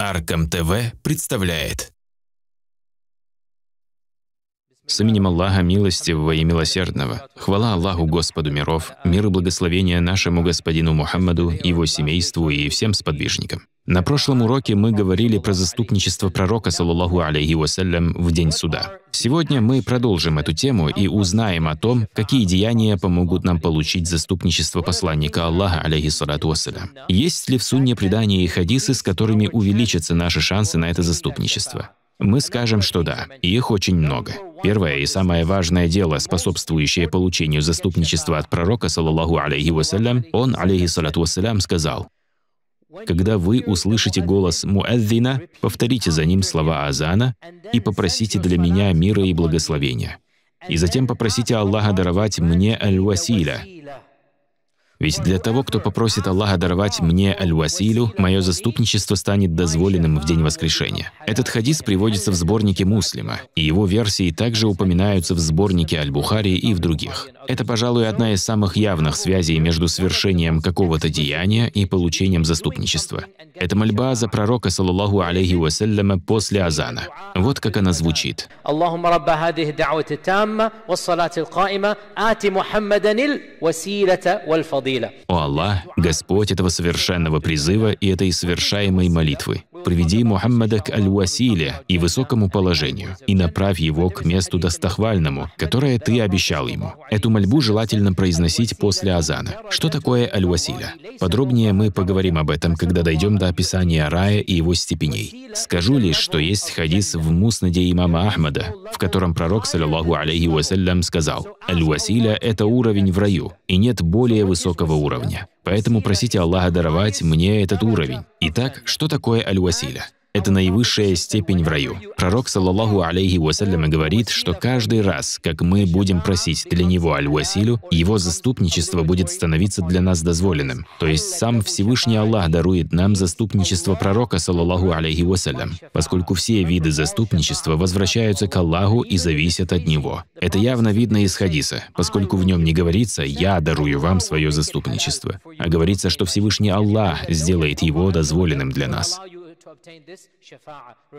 Аркам ТВ представляет. С именем Аллаха Милостивого и Милосердного, хвала Аллаху Господу миров, мир и благословения нашему Господину Мухаммаду, его семейству и всем сподвижникам. На прошлом уроке мы говорили про заступничество пророка, саллаллаху алейхи вассалям, в день суда. Сегодня мы продолжим эту тему и узнаем о том, какие деяния помогут нам получить заступничество посланника Аллаха, алейхиссалату вассалям. Есть ли в сунне предания и хадисы, с которыми увеличатся наши шансы на это заступничество? Мы скажем, что да, их очень много. Первое и самое важное дело, способствующее получению заступничества от пророка, саллаллаху алейхи вассалям, он, алейхиссалату вассалям, сказал, когда вы услышите голос Муэддина, повторите за ним слова Азана и попросите для меня мира и благословения. И затем попросите Аллаха даровать мне Аль-Василя, ведь для того, кто попросит Аллаха даровать мне аль-Василю, мое заступничество станет дозволенным в день воскрешения. Этот хадис приводится в сборнике Муслима, и его версии также упоминаются в сборнике Аль-Бухари и в других. Это, пожалуй, одна из самых явных связей между совершением какого-то деяния и получением заступничества. Это мольба за пророка, саллаллаху алейхи вассаляма, после азана. Вот как она звучит. Аллаху о Аллах, Господь этого совершенного призыва и этой совершаемой молитвы. Приведи Мухаммада к аль-Василе и высокому положению, и направь его к месту достохвальному, которое ты обещал ему. Эту мольбу желательно произносить после азана. Что такое аль уасиля Подробнее мы поговорим об этом, когда дойдем до описания рая и его степеней. Скажу лишь, что есть хадис в Муснаде имама Ахмада, в котором пророк, саллиллаху алейхи вассалям, сказал, «Аль-Василя – это уровень в раю, и нет более высокого уровня». Поэтому просите Аллаха даровать мне этот уровень. Итак, что такое аль-василя? Это наивысшая степень в раю. Пророк, саллаллаху алейхи вассалям, говорит, что каждый раз, как мы будем просить для него аль-Василю, его заступничество будет становиться для нас дозволенным. То есть сам Всевышний Аллах дарует нам заступничество пророка, саллаллаху алейхи вассалям, поскольку все виды заступничества возвращаются к Аллаху и зависят от него. Это явно видно из хадиса, поскольку в нем не говорится «я дарую вам свое заступничество», а говорится, что Всевышний Аллах сделает его дозволенным для нас.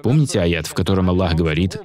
Помните аят, в котором Аллах говорит,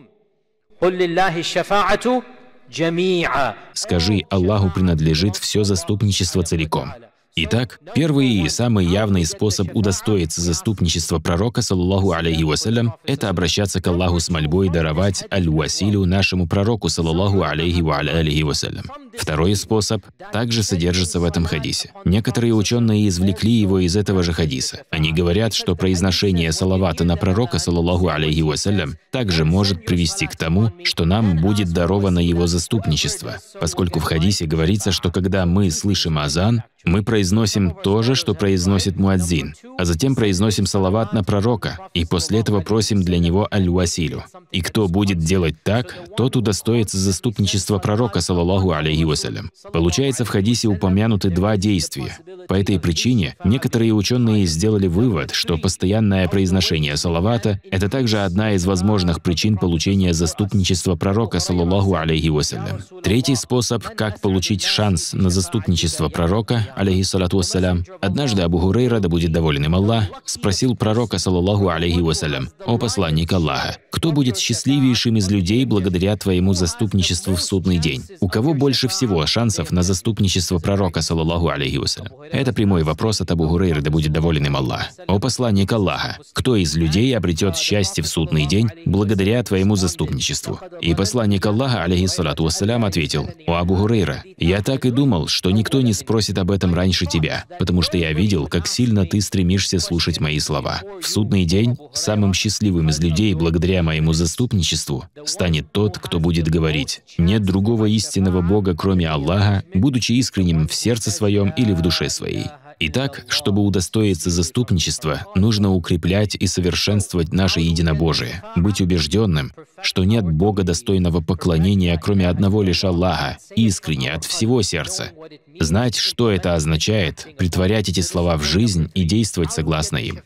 «Скажи, Аллаху принадлежит все заступничество целиком». Итак, первый и самый явный способ удостоиться заступничества пророка, саллаху алейхи вассалям, это обращаться к Аллаху с мольбой даровать аль-василю нашему пророку, саллаху алейхи ва алейхи вассалям. Второй способ также содержится в этом хадисе. Некоторые ученые извлекли его из этого же хадиса. Они говорят, что произношение салавата на пророка, саллаху алейхи вассалям, также может привести к тому, что нам будет даровано его заступничество, поскольку в хадисе говорится, что когда мы слышим азан, мы произносим то же, что произносит муадзин, а затем произносим салават на пророка, и после этого просим для него аль уасилю И кто будет делать так, тот удостоится заступничества пророка, салаллаху алейхи вассалям. Получается, в хадисе упомянуты два действия. По этой причине некоторые ученые сделали вывод, что постоянное произношение салавата – это также одна из возможных причин получения заступничества пророка, салаллаху алейхи вассалям. Третий способ, как получить шанс на заступничество пророка, алейхиссалату вассалям. Однажды Абу Хурейра, да будет доволен им Аллах, спросил пророка, саллаллаху алейхи вассалям, «О посланник Аллаха, кто будет счастливейшим из людей благодаря твоему заступничеству в судный день? У кого больше всего шансов на заступничество пророка, саллаллаху алейхи вассалям?» Это прямой вопрос от Абу Хурейра, да будет доволен им Аллах. «О посланник Аллаха, кто из людей обретет счастье в судный день благодаря твоему заступничеству?» И посланник Аллаха, алейхиссалату вассалям, ответил, «О Абу Хурейра, я так и думал, что никто не спросит об этом этом раньше тебя, потому что я видел, как сильно ты стремишься слушать мои слова. В судный день самым счастливым из людей благодаря моему заступничеству станет тот, кто будет говорить. Нет другого истинного Бога, кроме Аллаха, будучи искренним в сердце своем или в душе своей. Итак, чтобы удостоиться заступничества, нужно укреплять и совершенствовать наше единобожие, быть убежденным, что нет Бога достойного поклонения, кроме одного лишь Аллаха, искренне, от всего сердца. Знать, что это означает, притворять эти слова в жизнь и действовать согласно им.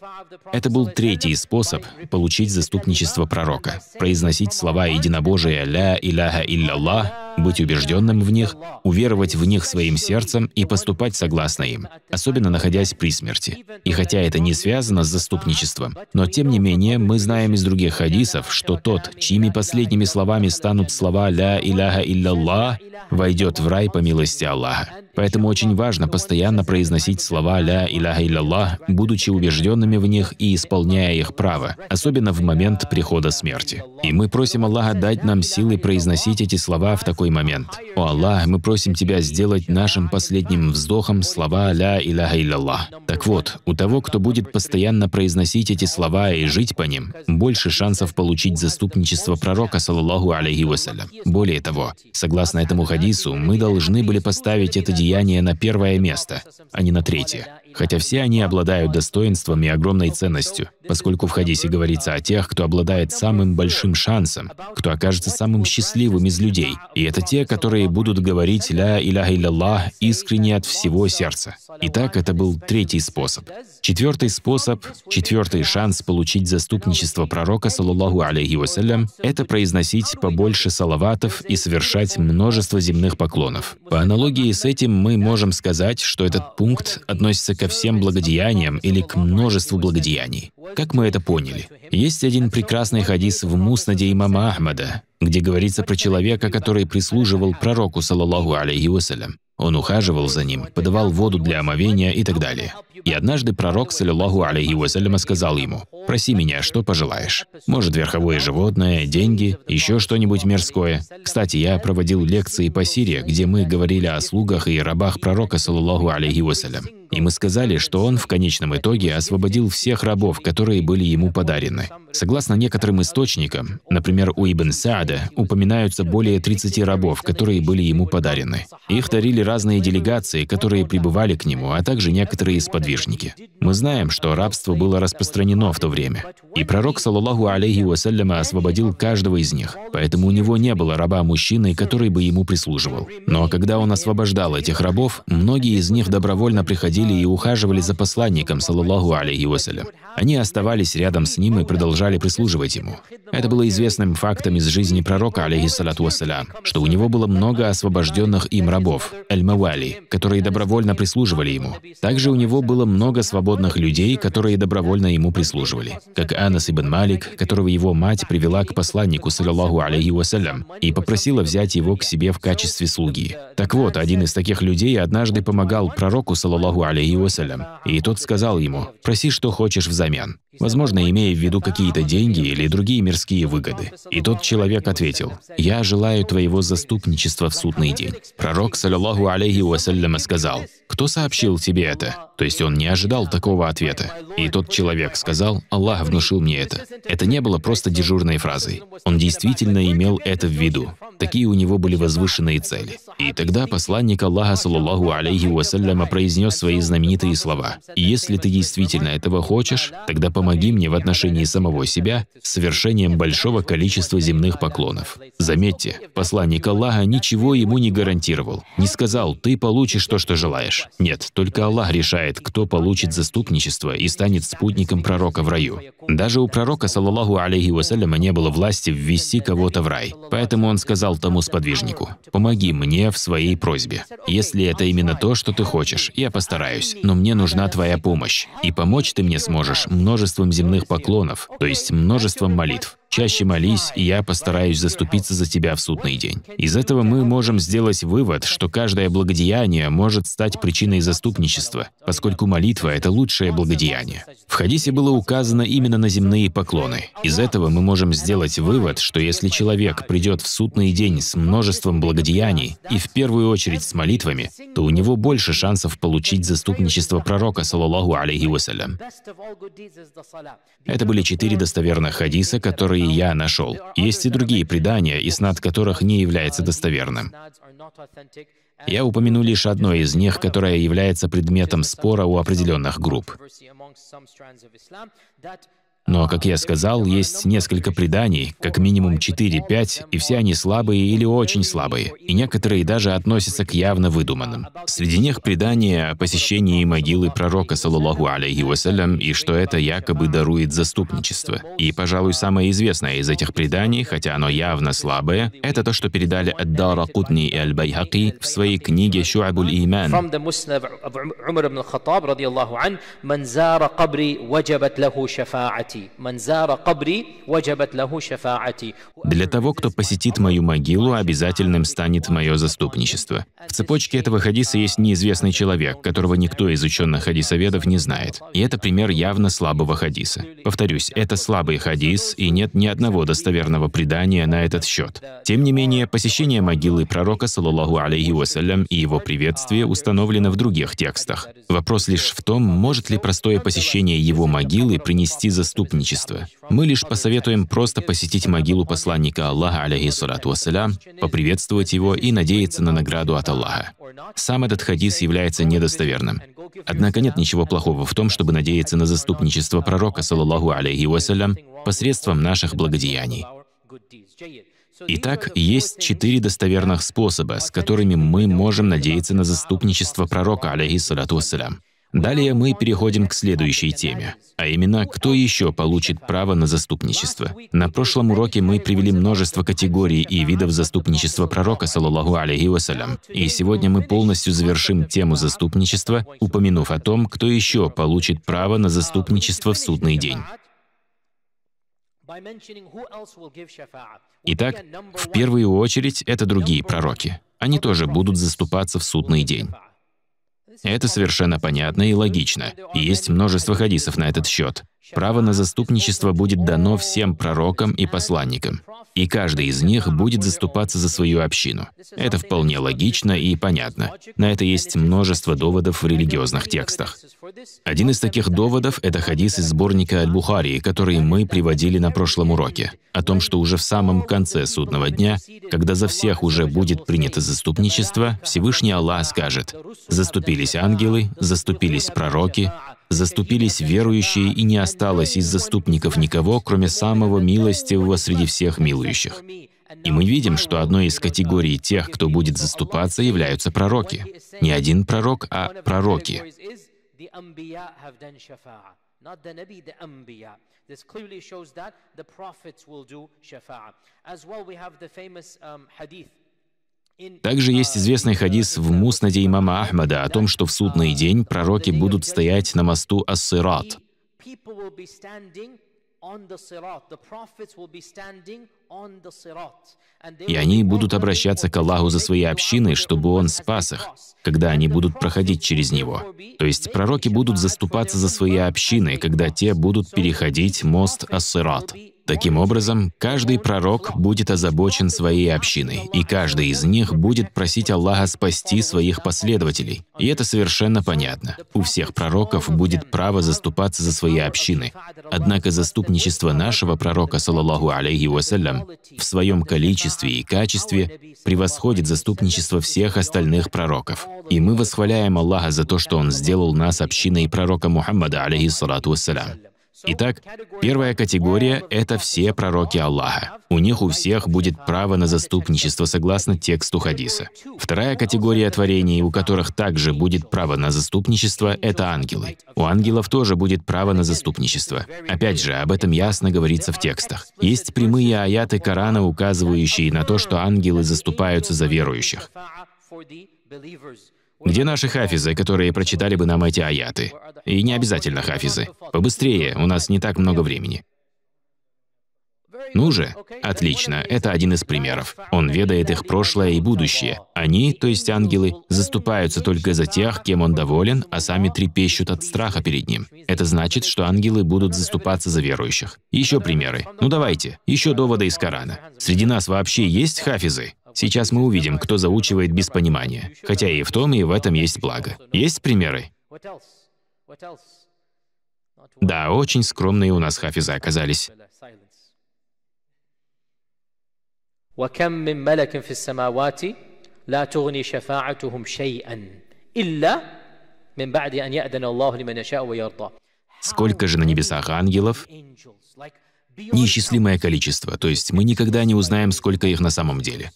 Это был третий способ получить заступничество пророка, произносить слова единобожия «Ля Иляха Илляллах» быть убежденным в них, уверовать в них своим сердцем и поступать согласно им, особенно находясь при смерти. И хотя это не связано с заступничеством, но тем не менее мы знаем из других хадисов, что тот, чьими последними словами станут слова «Ля Иляха Илляллах», войдет в рай по милости Аллаха. Поэтому очень важно постоянно произносить слова «Ля Иляха Илляллах», будучи убежденными в них и исполняя их право, особенно в момент прихода смерти. И мы просим Аллаха дать нам силы произносить эти слова в такой момент. «О Аллах, мы просим Тебя сделать нашим последним вздохом слова «Ля Иляха Илляллах». Так вот, у того, кто будет постоянно произносить эти слова и жить по ним, больше шансов получить заступничество пророка, саллаллаху алейхи вассалям. Более того, согласно этому хадису, мы должны были поставить это деяние влияние на первое место, а не на третье. Хотя все они обладают достоинством и огромной ценностью, поскольку в хадисе говорится о тех, кто обладает самым большим шансом, кто окажется самым счастливым из людей. И это те, которые будут говорить «Ля Иляха Иллаллах» искренне от всего сердца. Итак, это был третий способ. Четвертый способ, четвертый шанс получить заступничество пророка, саллаллаху алейхи вассалям, это произносить побольше салаватов и совершать множество земных поклонов. По аналогии с этим мы можем сказать, что этот пункт относится ко всем благодеяниям или к множеству благодеяний. Как мы это поняли? Есть один прекрасный хадис в Муснаде имама Ахмада, где говорится про человека, который прислуживал пророку, саллаллаху алейхи вассалям. Он ухаживал за ним, подавал воду для омовения и так далее. И однажды пророк, саллиллаху алейхи вассаляма, сказал ему, «Проси меня, что пожелаешь. Может, верховое животное, деньги, еще что-нибудь мирское». Кстати, я проводил лекции по Сирии, где мы говорили о слугах и рабах пророка, саллиллаху алейхи вассалям. И мы сказали, что он в конечном итоге освободил всех рабов, которые были ему подарены. Согласно некоторым источникам, например, у Ибн Саада упоминаются более 30 рабов, которые были ему подарены. Их дарили разные делегации, которые прибывали к нему, а также некоторые сподвижники. Мы знаем, что рабство было распространено в то время. И пророк, саллаллаху алейхи вассаляма, освободил каждого из них. Поэтому у него не было раба мужчины, который бы ему прислуживал. Но когда он освобождал этих рабов, многие из них добровольно приходили и ухаживали за посланником, саллаллаху алейхи вассалям. Они оставались рядом с ним и продолжали прислуживать ему. Это было известным фактом из жизни пророка, алейхиссалату вассалям, что у него было много освобожденных им рабов, аль-мавали, которые добровольно прислуживали ему. Также у него было много свободных людей, которые добровольно ему прислуживали. Как Анас ибн Малик, которого его мать привела к посланнику, Саллаллаху алейхи вассалям, и попросила взять его к себе в качестве слуги. Так вот, один из таких людей однажды помогал пророку, Саллаллаху алейхи вассалям, и тот сказал ему, «Проси, что хочешь взамен» возможно, имея в виду какие-то деньги или другие мирские выгоды. И тот человек ответил, «Я желаю твоего заступничества в судный день». Пророк, саллиллаху алейхи вассаляма, сказал, «Кто сообщил тебе это?» То есть он не ожидал такого ответа. И тот человек сказал, «Аллах внушил мне это». Это не было просто дежурной фразой. Он действительно имел это в виду. Такие у него были возвышенные цели. И тогда посланник Аллаха, саллаху алейхи вассаляма, произнес свои знаменитые слова. «Если ты действительно этого хочешь, тогда помоги помоги мне в отношении самого себя совершением большого количества земных поклонов. Заметьте, посланник Аллаха ничего ему не гарантировал, не сказал «ты получишь то, что желаешь». Нет, только Аллах решает, кто получит заступничество и станет спутником пророка в раю. Даже у пророка, саллаллаху алейхи вассаляма, не было власти ввести кого-то в рай. Поэтому он сказал тому сподвижнику, «Помоги мне в своей просьбе. Если это именно то, что ты хочешь, я постараюсь, но мне нужна твоя помощь. И помочь ты мне сможешь множеством земных поклонов, то есть множеством молитв. Чаще молись, и я постараюсь заступиться за тебя в судный день. Из этого мы можем сделать вывод, что каждое благодеяние может стать причиной заступничества, поскольку молитва — это лучшее благодеяние. В хадисе было указано именно на земные поклоны. Из этого мы можем сделать вывод, что если человек придет в судный день с множеством благодеяний, и в первую очередь с молитвами, то у него больше шансов получить заступничество пророка, саллаллаху алейхи вассалям. Это были четыре достоверных хадиса, которые которые я нашел. Есть и другие предания, и снад которых не является достоверным. Я упомяну лишь одно из них, которое является предметом спора у определенных групп. Но, как я сказал, есть несколько преданий, как минимум 4-5, и все они слабые или очень слабые, и некоторые даже относятся к явно выдуманным. Среди них предание о посещении могилы пророка, саллаллаху алейхи вассалям, и что это якобы дарует заступничество. И, пожалуй, самое известное из этих преданий, хотя оно явно слабое, это то, что передали Аддара Кутни и Аль-Байхаки в своей книге «Шуабуль Иман». من زار قبري وجبت له شفاعتي для того, кто посетит мою могилу, обязательным станет мое заступничество. В цепочке этого хадиса есть неизвестный человек, которого никто из ученых хадисоведов не знает. И это пример явно слабого хадиса. Повторюсь, это слабый хадис, и нет ни одного достоверного предания на этот счет. Тем не менее, посещение могилы пророка, саллаллаху алейхи вассалям, и его приветствие установлено в других текстах. Вопрос лишь в том, может ли простое посещение его могилы принести заступничество заступничество. Мы лишь посоветуем просто посетить могилу посланника Аллаха, алейхиссалату вассалям, поприветствовать его и надеяться на награду от Аллаха. Сам этот хадис является недостоверным. Однако нет ничего плохого в том, чтобы надеяться на заступничество пророка, саллаллаху алейхи вассалям, посредством наших благодеяний. Итак, есть четыре достоверных способа, с которыми мы можем надеяться на заступничество пророка, алейхиссалату вассалям. Далее мы переходим к следующей теме, а именно, кто еще получит право на заступничество. На прошлом уроке мы привели множество категорий и видов заступничества пророка, саллаллаху алейхи вассалям, и сегодня мы полностью завершим тему заступничества, упомянув о том, кто еще получит право на заступничество в судный день. Итак, в первую очередь это другие пророки. Они тоже будут заступаться в судный день. Это совершенно понятно и логично. есть множество хадисов на этот счет. Право на заступничество будет дано всем пророкам и посланникам и каждый из них будет заступаться за свою общину. Это вполне логично и понятно. На это есть множество доводов в религиозных текстах. Один из таких доводов – это хадис из сборника Аль-Бухарии, который мы приводили на прошлом уроке, о том, что уже в самом конце судного дня, когда за всех уже будет принято заступничество, Всевышний Аллах скажет «Заступились ангелы, заступились пророки, Заступились верующие, и не осталось из заступников никого, кроме самого милостивого среди всех милующих. И мы видим, что одной из категорий тех, кто будет заступаться, являются пророки. Не один пророк, а пророки. well, we famous um, также есть а, известный хадис в Муснаде имама Ахмада о том, что в судный день пророки будут стоять на мосту ас-Сират, И они будут обращаться к Аллаху за свои общины, чтобы Он спас их, когда они будут проходить через Него. То есть пророки будут заступаться за свои общины, когда те будут переходить мост ас-Сират. Таким образом, каждый пророк будет озабочен своей общиной, и каждый из них будет просить Аллаха спасти своих последователей. И это совершенно понятно. У всех пророков будет право заступаться за свои общины. Однако заступничество нашего пророка, саллаллаху алейхи вассалям, в своем количестве и качестве превосходит заступничество всех остальных пророков. И мы восхваляем Аллаха за то, что Он сделал нас общиной пророка Мухаммада, алейхиссалату вассалям. Итак, первая категория — это все пророки Аллаха. У них у всех будет право на заступничество согласно тексту хадиса. Вторая категория творений, у которых также будет право на заступничество, — это ангелы. У ангелов тоже будет право на заступничество. Опять же, об этом ясно говорится в текстах. Есть прямые аяты Корана, указывающие на то, что ангелы заступаются за верующих. Где наши хафизы, которые прочитали бы нам эти аяты? И не обязательно хафизы. Побыстрее, у нас не так много времени. Ну же, отлично, это один из примеров. Он ведает их прошлое и будущее. Они, то есть ангелы, заступаются только за тех, кем он доволен, а сами трепещут от страха перед ним. Это значит, что ангелы будут заступаться за верующих. Еще примеры. Ну давайте, еще доводы из Корана. Среди нас вообще есть хафизы? Сейчас мы увидим, кто заучивает без понимания. Хотя и в том, и в этом есть благо. Есть примеры? Да, очень скромные у нас хафизы оказались. Сколько же на небесах ангелов? Неисчислимое количество, то есть мы никогда не узнаем, сколько их на самом деле.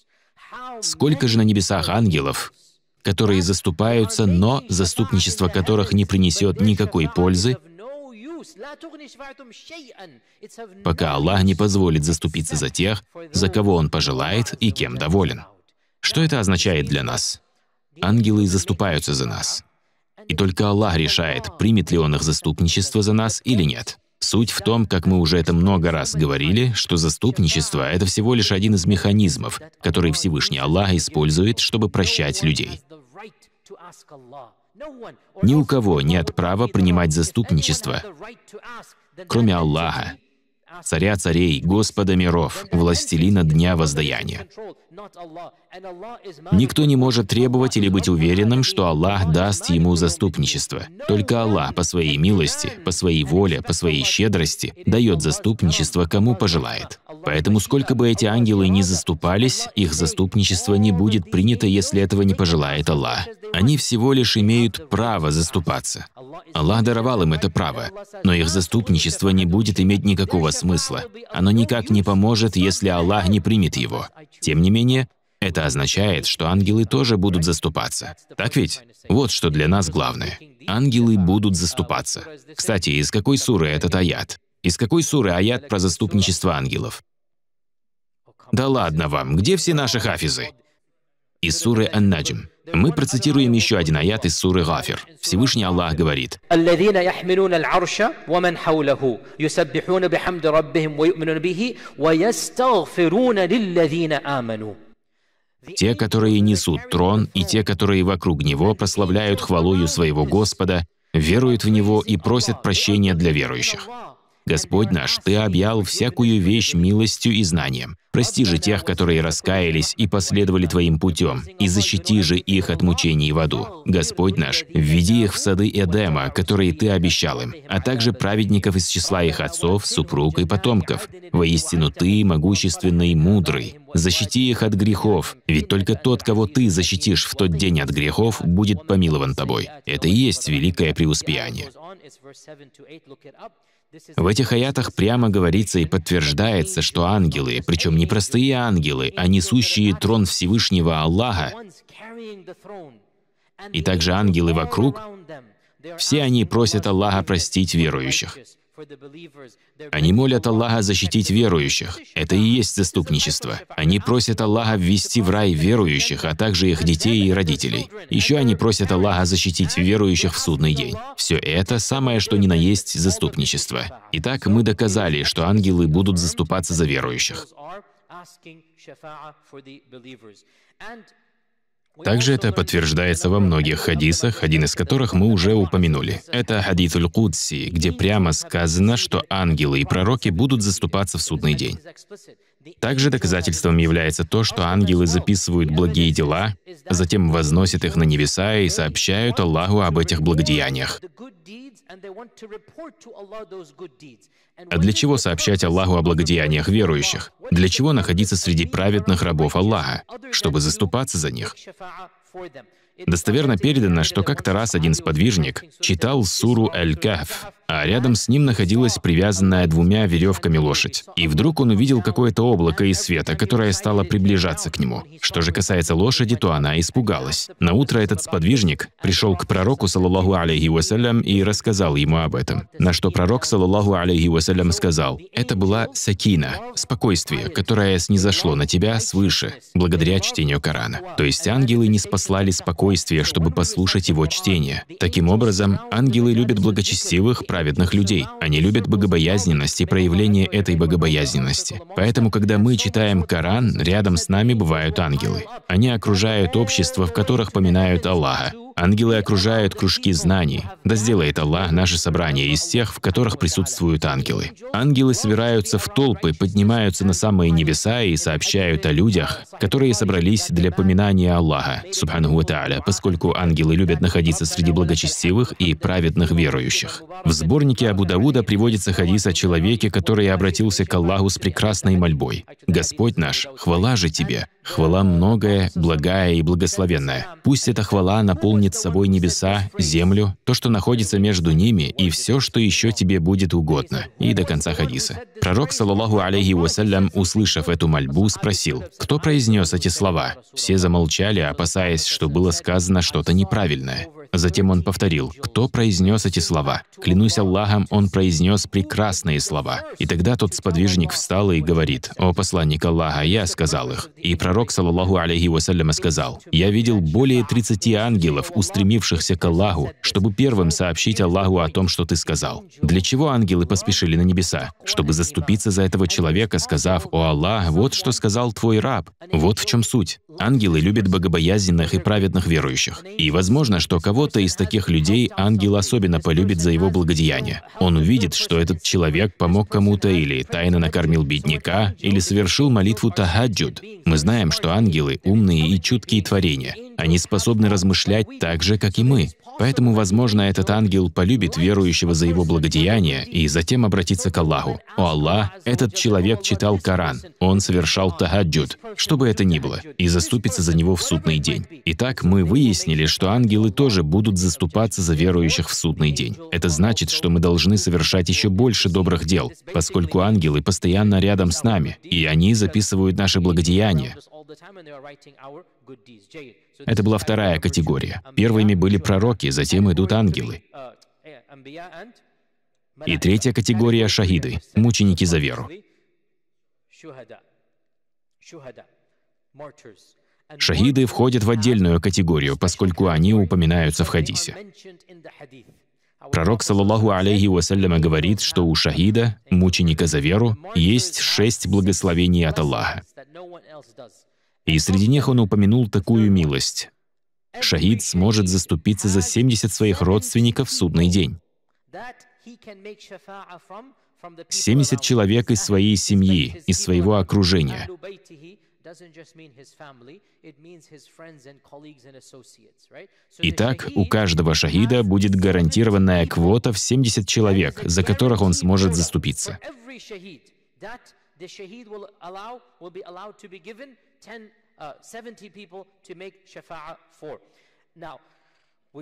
Сколько же на небесах ангелов, которые заступаются, но заступничество которых не принесет никакой пользы, пока Аллах не позволит заступиться за тех, за кого Он пожелает и кем доволен. Что это означает для нас? Ангелы заступаются за нас. И только Аллах решает, примет ли Он их заступничество за нас или нет. Суть в том, как мы уже это много раз говорили, что заступничество — это всего лишь один из механизмов, который Всевышний Аллах использует, чтобы прощать людей. Ни у кого нет права принимать заступничество, кроме Аллаха, Царя царей, Господа миров, Властелина дня воздаяния. Никто не может требовать или быть уверенным, что Аллах даст ему заступничество. Только Аллах по своей милости, по своей воле, по своей щедрости дает заступничество, кому пожелает. Поэтому сколько бы эти ангелы ни заступались, их заступничество не будет принято, если этого не пожелает Аллах. Они всего лишь имеют право заступаться. Аллах даровал им это право, но их заступничество не будет иметь никакого смысла. Оно никак не поможет, если Аллах не примет его. Тем не менее, это означает, что ангелы тоже будут заступаться. Так ведь? Вот что для нас главное. Ангелы будут заступаться. Кстати, из какой суры этот аят? Из какой суры аят про заступничество ангелов? Да ладно вам, где все наши хафизы? Из суры Ан-Наджм. Мы процитируем еще один аят из суры Гафир. Всевышний Аллах говорит, те, которые несут трон, и те, которые вокруг него прославляют хвалою своего Господа, веруют в него и просят прощения для верующих. Господь наш, Ты объял всякую вещь милостью и знанием. Прости же тех, которые раскаялись и последовали Твоим путем, и защити же их от мучений в аду. Господь наш, введи их в сады Эдема, которые Ты обещал им, а также праведников из числа их отцов, супруг и потомков. Воистину Ты могущественный и мудрый. Защити их от грехов, ведь только тот, кого Ты защитишь в тот день от грехов, будет помилован Тобой. Это и есть великое преуспеяние. В этих аятах прямо говорится и подтверждается, что ангелы, причем не простые ангелы, а несущие трон Всевышнего Аллаха, и также ангелы вокруг, все они просят Аллаха простить верующих. Они молят Аллаха защитить верующих. Это и есть заступничество. Они просят Аллаха ввести в рай верующих, а также их детей и родителей. Еще они просят Аллаха защитить верующих в судный день. Все это самое, что ни на есть заступничество. Итак, мы доказали, что ангелы будут заступаться за верующих. Также это подтверждается во многих хадисах, один из которых мы уже упомянули. Это хадит Уль-Кудси, где прямо сказано, что ангелы и пророки будут заступаться в судный день. Также доказательством является то, что ангелы записывают благие дела, затем возносят их на небеса и сообщают Аллаху об этих благодеяниях. А для чего сообщать Аллаху о благодеяниях верующих? Для чего находиться среди праведных рабов Аллаха? Чтобы заступаться за них. Достоверно передано, что как-то раз один сподвижник читал суру Аль-Каф, а рядом с ним находилась привязанная двумя веревками лошадь. И вдруг он увидел какое-то облако из света, которое стало приближаться к нему. Что же касается лошади, то она испугалась. На утро этот сподвижник пришел к пророку, саллаллаху алейхи вассалям, и рассказал ему об этом. На что пророк, саллаллаху алейхи вассалям, сказал, «Это была сакина, спокойствие, которое снизошло на тебя свыше, благодаря чтению Корана». То есть ангелы не спаслали спокойствие, чтобы послушать его чтение. Таким образом, ангелы любят благочестивых, праведных людей. Они любят богобоязненность и проявление этой богобоязненности. Поэтому, когда мы читаем Коран, рядом с нами бывают ангелы. Они окружают общества, в которых поминают Аллаха. Ангелы окружают кружки знаний. Да сделает Аллах наше собрание из тех, в которых присутствуют ангелы. Ангелы собираются в толпы, поднимаются на самые небеса и сообщают о людях, которые собрались для поминания Аллаха, субхану тааля, поскольку ангелы любят находиться среди благочестивых и праведных верующих. В сборнике Абу Дауда приводится хадис о человеке, который обратился к Аллаху с прекрасной мольбой. «Господь наш, хвала же Тебе! Хвала многое, благая и благословенная. Пусть эта хвала наполнит представляет собой небеса, землю, то, что находится между ними, и все, что еще тебе будет угодно». И до конца хадиса. Пророк, саллаллаху алейхи вассалям, услышав эту мольбу, спросил, «Кто произнес эти слова?» Все замолчали, опасаясь, что было сказано что-то неправильное. Затем он повторил, кто произнес эти слова? Клянусь Аллахом, он произнес прекрасные слова. И тогда тот сподвижник встал и говорит, «О посланник Аллаха, я сказал их». И пророк, саллаху алейхи вассаляма, сказал, «Я видел более 30 ангелов, устремившихся к Аллаху, чтобы первым сообщить Аллаху о том, что ты сказал». Для чего ангелы поспешили на небеса? Чтобы заступиться за этого человека, сказав, «О Аллах, вот что сказал твой раб». Вот в чем суть. Ангелы любят богобоязненных и праведных верующих. И возможно, что кого кого-то из таких людей ангел особенно полюбит за его благодеяние. Он увидит, что этот человек помог кому-то или тайно накормил бедняка, или совершил молитву тахаджуд. Мы знаем, что ангелы умные и чуткие творения. Они способны размышлять так же, как и мы. Поэтому, возможно, этот ангел полюбит верующего за его благодеяние и затем обратится к Аллаху. «О Аллах, этот человек читал Коран, он совершал тагаджуд, что бы это ни было, и заступится за него в судный день». Итак, мы выяснили, что ангелы тоже будут заступаться за верующих в судный день. Это значит, что мы должны совершать еще больше добрых дел, поскольку ангелы постоянно рядом с нами, и они записывают наши благодеяния. Это была вторая категория. Первыми были пророки, затем идут ангелы. И третья категория — шахиды, мученики за веру. Шахиды входят в отдельную категорию, поскольку они упоминаются в хадисе. Пророк, саллаллаху алейхи вассаляма, говорит, что у шахида, мученика за веру, есть шесть благословений от Аллаха. И среди них он упомянул такую милость. шахид сможет заступиться за 70 своих родственников в судный день. 70 человек из своей семьи, из своего окружения. Итак, у каждого шахида будет гарантированная квота в 70 человек, за которых он сможет заступиться. 10, uh, 70 people to make shafa'a for. Now,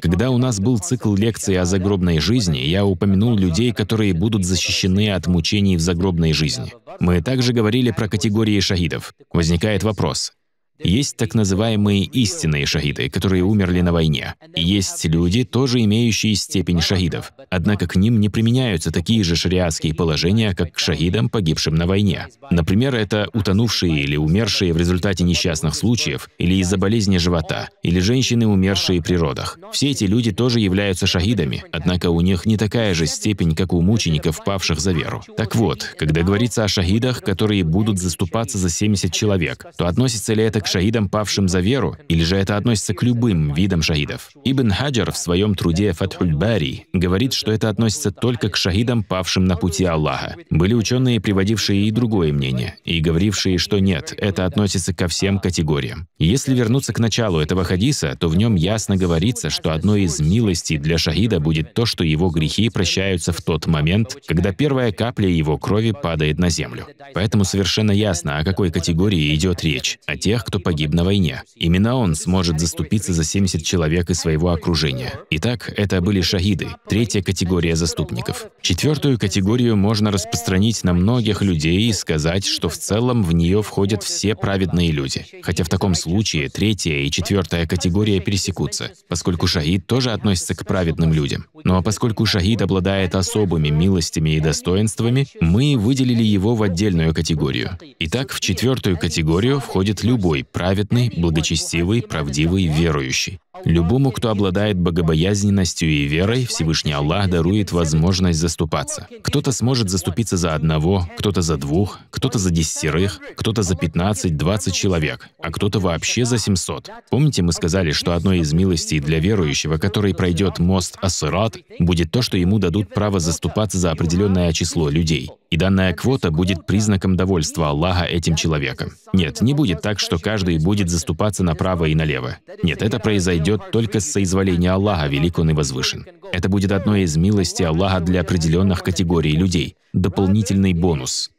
когда у нас был цикл лекций о загробной жизни, я упомянул людей, которые будут защищены от мучений в загробной жизни. Мы также говорили про категории шахидов. Возникает вопрос, есть так называемые истинные шахиды, которые умерли на войне. и Есть люди, тоже имеющие степень шахидов, однако к ним не применяются такие же шариатские положения, как к шахидам, погибшим на войне. Например, это утонувшие или умершие в результате несчастных случаев, или из-за болезни живота, или женщины, умершие при родах. Все эти люди тоже являются шахидами, однако у них не такая же степень, как у мучеников, павших за веру. Так вот, когда говорится о шахидах, которые будут заступаться за 70 человек, то относится ли это к шаидам, павшим за веру, или же это относится к любым видам шаидов? Ибн Хаджар в своем труде «Фатхуль Бари» говорит, что это относится только к шаидам, павшим на пути Аллаха. Были ученые, приводившие и другое мнение, и говорившие, что нет, это относится ко всем категориям. Если вернуться к началу этого хадиса, то в нем ясно говорится, что одной из милостей для шаида будет то, что его грехи прощаются в тот момент, когда первая капля его крови падает на землю. Поэтому совершенно ясно, о какой категории идет речь. О тех, кто погиб на войне. Именно он сможет заступиться за 70 человек из своего окружения. Итак, это были шахиды, третья категория заступников. Четвертую категорию можно распространить на многих людей и сказать, что в целом в нее входят все праведные люди. Хотя в таком случае третья и четвертая категория пересекутся, поскольку шахид тоже относится к праведным людям. Но поскольку шахид обладает особыми милостями и достоинствами, мы выделили его в отдельную категорию. Итак, в четвертую категорию входит любой добрый, праведный, благочестивый, правдивый, верующий. Любому, кто обладает богобоязненностью и верой, Всевышний Аллах дарует возможность заступаться. Кто-то сможет заступиться за одного, кто-то за двух, кто-то за десятерых, кто-то за 15-20 человек, а кто-то вообще за 700. Помните, мы сказали, что одной из милостей для верующего, который пройдет мост Асырат, будет то, что ему дадут право заступаться за определенное число людей. И данная квота будет признаком довольства Аллаха этим человеком. Нет, не будет так, что каждый каждый будет заступаться направо и налево. Нет, это произойдет только с соизволения Аллаха, велик он и возвышен. Это будет одно из милостей Аллаха для определенных категорий людей, дополнительный бонус.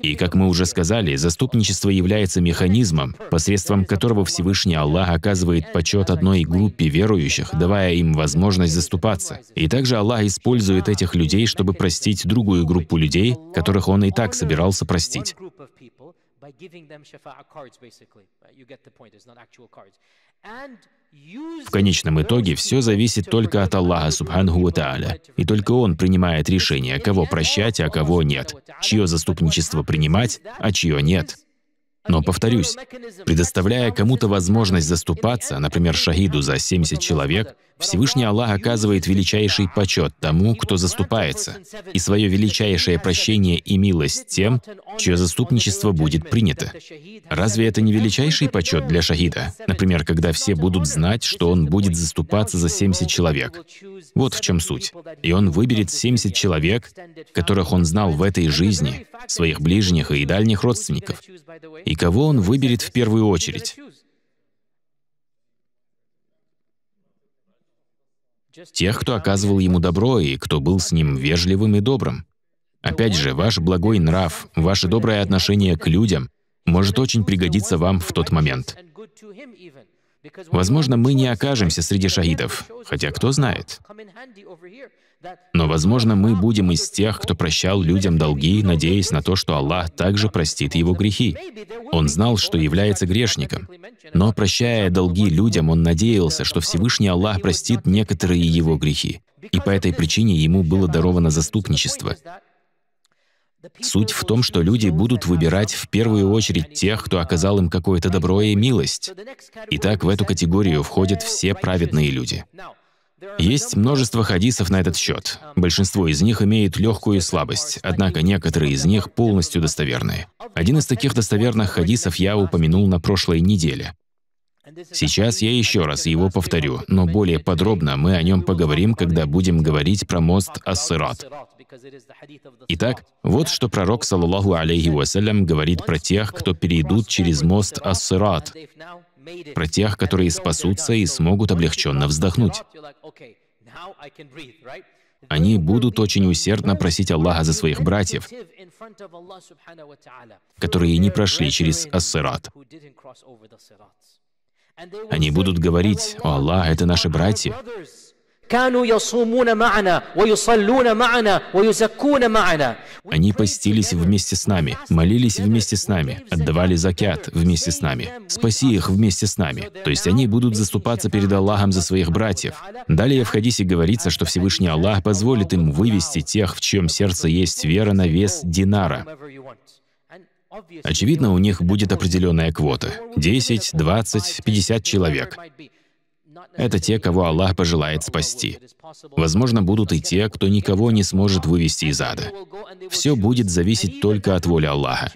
И, как мы уже сказали, заступничество является механизмом, посредством которого Всевышний Аллах оказывает почет одной группе верующих, давая им возможность заступаться. И также Аллах использует этих людей, чтобы простить другую группу людей, которых Он и так собирался простить by giving them shafa'a cards, basically. You get the point, it's not actual cards. And в конечном итоге все зависит только от Аллаха Субхану Тааля, и только Он принимает решение, кого прощать, а кого нет, чье заступничество принимать, а чье нет. Но повторюсь, предоставляя кому-то возможность заступаться, например, шахиду за 70 человек, Всевышний Аллах оказывает величайший почет тому, кто заступается, и свое величайшее прощение и милость тем, чье заступничество будет принято. Разве это не величайший почет для шахида? Например, когда все будут знать, что он будет заступаться за 70 человек. Вот в чем суть. И он выберет 70 человек, которых он знал в этой жизни, своих ближних и дальних родственников. И кого он выберет в первую очередь? тех, кто оказывал ему добро и кто был с ним вежливым и добрым. Опять же, ваш благой нрав, ваше доброе отношение к людям может очень пригодиться вам в тот момент. Возможно, мы не окажемся среди шахидов, хотя кто знает. Но, возможно, мы будем из тех, кто прощал людям долги, надеясь на то, что Аллах также простит его грехи. Он знал, что является грешником. Но, прощая долги людям, он надеялся, что Всевышний Аллах простит некоторые его грехи. И по этой причине ему было даровано заступничество. Суть в том, что люди будут выбирать в первую очередь тех, кто оказал им какое-то добро и милость. Итак, в эту категорию входят все праведные люди. Есть множество хадисов на этот счет. Большинство из них имеют легкую слабость, однако некоторые из них полностью достоверны. Один из таких достоверных хадисов я упомянул на прошлой неделе. Сейчас я еще раз его повторю, но более подробно мы о нем поговорим, когда будем говорить про мост Ассират. Итак, вот что пророк, саллаху алейхи вассалям, говорит про тех, кто перейдут через мост Ассират про тех, которые спасутся и смогут облегченно вздохнуть. Они будут очень усердно просить Аллаха за своих братьев, которые не прошли через Ассират. Они будут говорить, «О Аллах, это наши братья, они постились вместе с нами, молились вместе с нами, отдавали закят вместе с нами. Спаси их вместе с нами. То есть они будут заступаться перед Аллахом за своих братьев. Далее в хадисе говорится, что Всевышний Аллах позволит им вывести тех, в чьем сердце есть вера на вес динара. Очевидно, у них будет определенная квота. 10, 20, 50 человек. Это те, кого Аллах пожелает спасти. Возможно, будут и те, кто никого не сможет вывести из ада. Все будет зависеть только от воли Аллаха.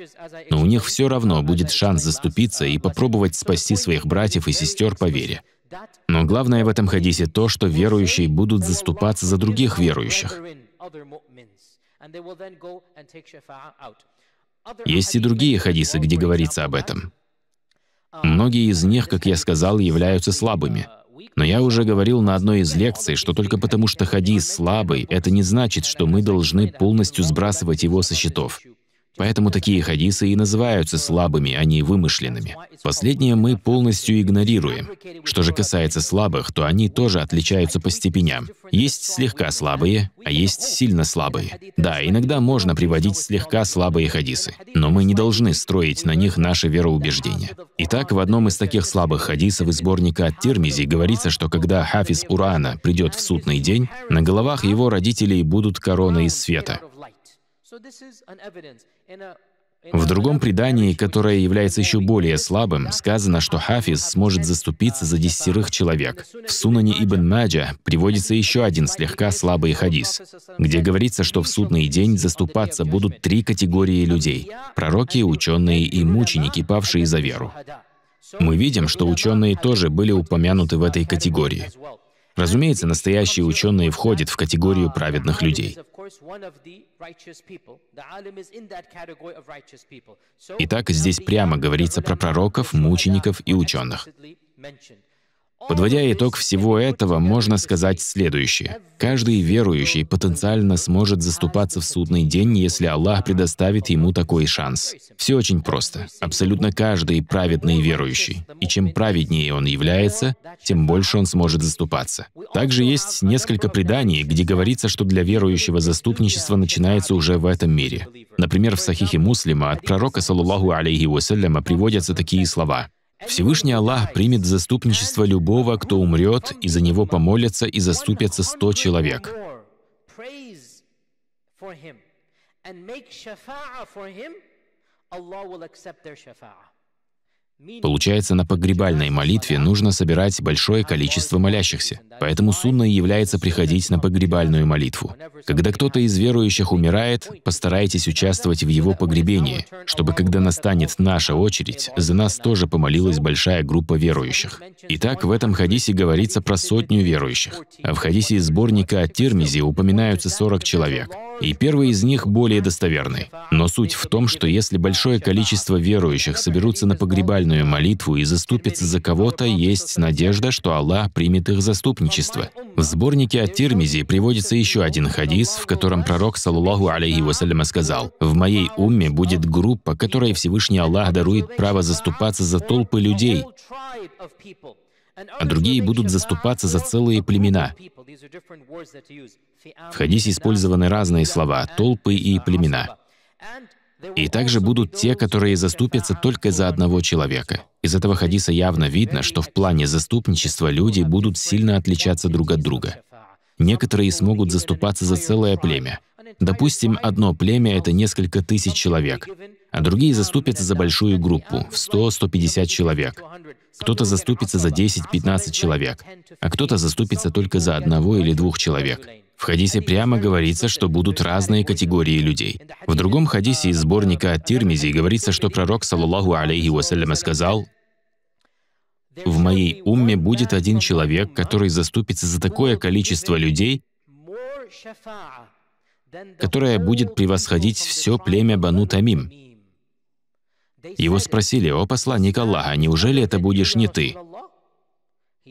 Но у них все равно будет шанс заступиться и попробовать спасти своих братьев и сестер по вере. Но главное в этом хадисе то, что верующие будут заступаться за других верующих. Есть и другие хадисы, где говорится об этом. Многие из них, как я сказал, являются слабыми. Но я уже говорил на одной из лекций, что только потому, что Хадис слабый, это не значит, что мы должны полностью сбрасывать его со счетов. Поэтому такие хадисы и называются слабыми, а не вымышленными. Последнее мы полностью игнорируем. Что же касается слабых, то они тоже отличаются по степеням. Есть слегка слабые, а есть сильно слабые. Да, иногда можно приводить слегка слабые хадисы, но мы не должны строить на них наши вероубеждения. Итак, в одном из таких слабых хадисов из сборника от Тирмизи говорится, что когда Хафиз Урана придет в судный день, на головах его родителей будут короны из света. В другом предании, которое является еще более слабым, сказано, что Хафиз сможет заступиться uh, за десятерых человек. В Сунане Ибн Маджа приводится еще один слегка слабый хадис, где говорится, что в судный день заступаться будут три категории людей – пророки, ученые и мученики, павшие за веру. Мы видим, что ученые тоже были упомянуты в этой категории. Разумеется, настоящие ученые входят в категорию праведных людей. Итак, здесь прямо говорится про пророков, мучеников и ученых. Подводя итог всего этого, можно сказать следующее. Каждый верующий потенциально сможет заступаться в судный день, если Аллах предоставит ему такой шанс. Все очень просто. Абсолютно каждый праведный верующий. И чем праведнее он является, тем больше он сможет заступаться. Также есть несколько преданий, где говорится, что для верующего заступничество начинается уже в этом мире. Например, в Сахихе Муслима от пророка, саллаху алейхи вассаляма, приводятся такие слова. Всевышний Аллах примет заступничество любого, кто умрет, и за него помолятся и заступятся сто человек. And make shafa'a for him, Allah will accept their shafa'a. Получается, на погребальной молитве нужно собирать большое количество молящихся. Поэтому сунной является приходить на погребальную молитву. Когда кто-то из верующих умирает, постарайтесь участвовать в его погребении, чтобы когда настанет наша очередь, за нас тоже помолилась большая группа верующих. Итак, в этом хадисе говорится про сотню верующих. А в хадисе из сборника от Тирмизи упоминаются 40 человек и первый из них более достоверный. Но суть в том, что если большое количество верующих соберутся на погребальную праведную молитву и заступятся за кого-то, есть надежда, что Аллах примет их заступничество. В сборнике от Тирмизи приводится еще один хадис, в котором пророк, саллаху алейхи вассаляма, сказал, «В моей умме будет группа, которой Всевышний Аллах дарует право заступаться за толпы людей, а другие будут заступаться за целые племена. В хадисе использованы разные слова – толпы и племена. И также будут те, которые заступятся только за одного человека. Из этого хадиса явно видно, что в плане заступничества люди будут сильно отличаться друг от друга. Некоторые смогут заступаться за целое племя. Допустим, одно племя — это несколько тысяч человек, а другие заступятся за большую группу в 100-150 человек. Кто-то заступится за 10-15 человек, а кто-то заступится только за одного или двух человек. В хадисе прямо говорится, что будут разные категории людей. В другом хадисе из сборника от Тирмизи говорится, что пророк, саллаллаху алейхи вассаляма, сказал, «В моей умме будет один человек, который заступится за такое количество людей, которое будет превосходить все племя Бану Тамим». Его спросили, «О посланник Аллаха, неужели это будешь не ты?»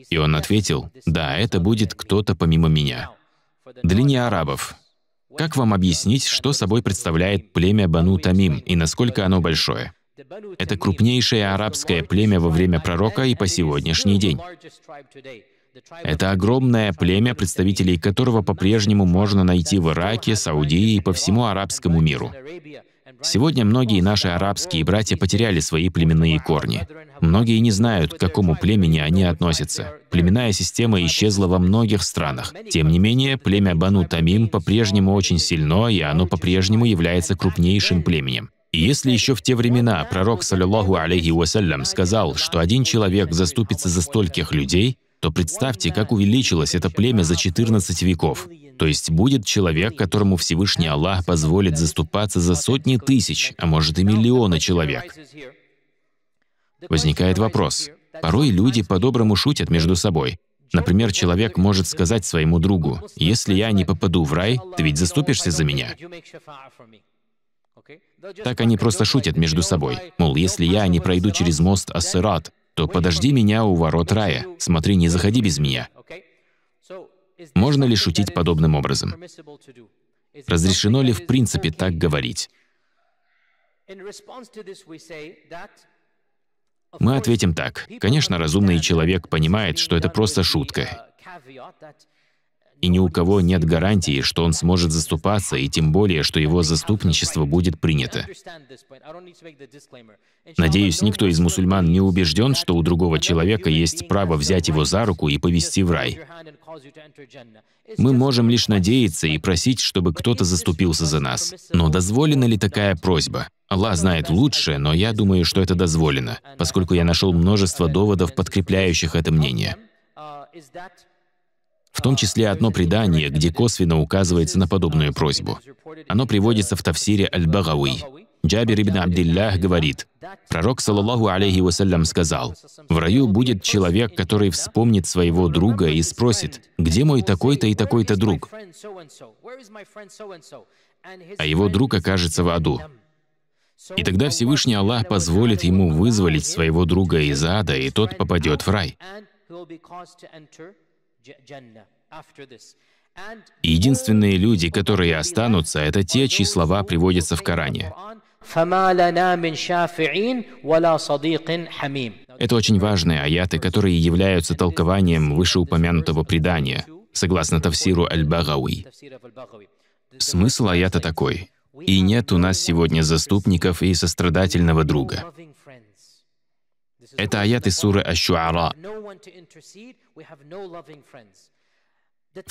И он ответил, «Да, это будет кто-то помимо меня». Для арабов. Как вам объяснить, что собой представляет племя Бану Тамим и насколько оно большое? Это крупнейшее арабское племя во время пророка и по сегодняшний день. Это огромное племя, представителей которого по-прежнему можно найти в Ираке, Саудии и по всему арабскому миру. Сегодня многие наши арабские братья потеряли свои племенные корни. Многие не знают, к какому племени они относятся. Племенная система исчезла во многих странах. Тем не менее, племя Бану Тамим по-прежнему очень сильно, и оно по-прежнему является крупнейшим племенем. И если еще в те времена пророк, саллиллаху алейхи вассалям, сказал, что один человек заступится за стольких людей, то представьте, как увеличилось это племя за 14 веков. То есть будет человек, которому Всевышний Аллах позволит заступаться за сотни тысяч, а может и миллионы человек. Возникает вопрос. Порой люди по-доброму шутят между собой. Например, человек может сказать своему другу, «Если я не попаду в рай, ты ведь заступишься за меня?» Так они просто шутят между собой. Мол, если я не пройду через мост Ассерат, то подожди меня у ворот рая, смотри, не заходи без меня. Можно ли шутить подобным образом? Разрешено ли в принципе так говорить? Мы ответим так. Конечно, разумный человек понимает, что это просто шутка и ни у кого нет гарантии, что он сможет заступаться, и тем более, что его заступничество будет принято. Надеюсь, никто из мусульман не убежден, что у другого человека есть право взять его за руку и повести в рай. Мы можем лишь надеяться и просить, чтобы кто-то заступился за нас. Но дозволена ли такая просьба? Аллах знает лучше, но я думаю, что это дозволено, поскольку я нашел множество доводов, подкрепляющих это мнение. Э, в том числе одно предание, где косвенно указывается на подобную просьбу. Оно приводится в тавсире Аль-Багауи. Джабир ибн Абдиллях говорит, пророк, саллаллаху алейхи вассалям, сказал, «В раю будет человек, который вспомнит своего друга и спросит, где мой такой-то и такой-то друг?» А его друг окажется в аду. И тогда Всевышний Аллах позволит ему вызволить своего друга из ада, и тот попадет в рай. Единственные люди, которые останутся, это те, чьи слова приводятся в Коране. Это очень важные аяты, которые являются толкованием вышеупомянутого предания, согласно Тавсиру Аль-Багауи. Смысл аята такой. «И нет у нас сегодня заступников и сострадательного друга». Это аят из суры аш В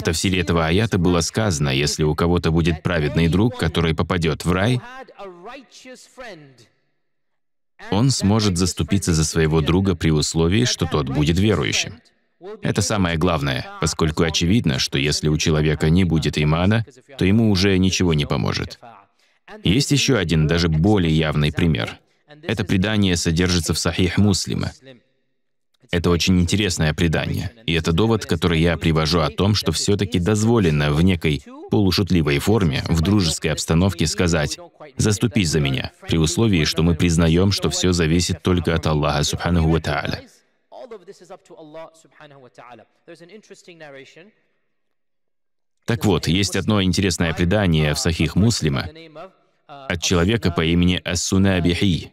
тафсире этого аята было сказано, если у кого-то будет праведный друг, который попадет в рай, он сможет заступиться за своего друга при условии, что тот будет верующим. Это самое главное, поскольку очевидно, что если у человека не будет имана, то ему уже ничего не поможет. Есть еще один, даже более явный пример — это предание содержится в Сахих Муслима. Это очень интересное предание, и это довод, который я привожу о том, что все-таки дозволено в некой полушутливой форме, в дружеской обстановке сказать «заступись за меня», при условии, что мы признаем, что все зависит только от Аллаха, субханаху ва та'аля. Так вот, есть одно интересное предание в Сахих Муслима от человека по имени Ас-Сунабихи,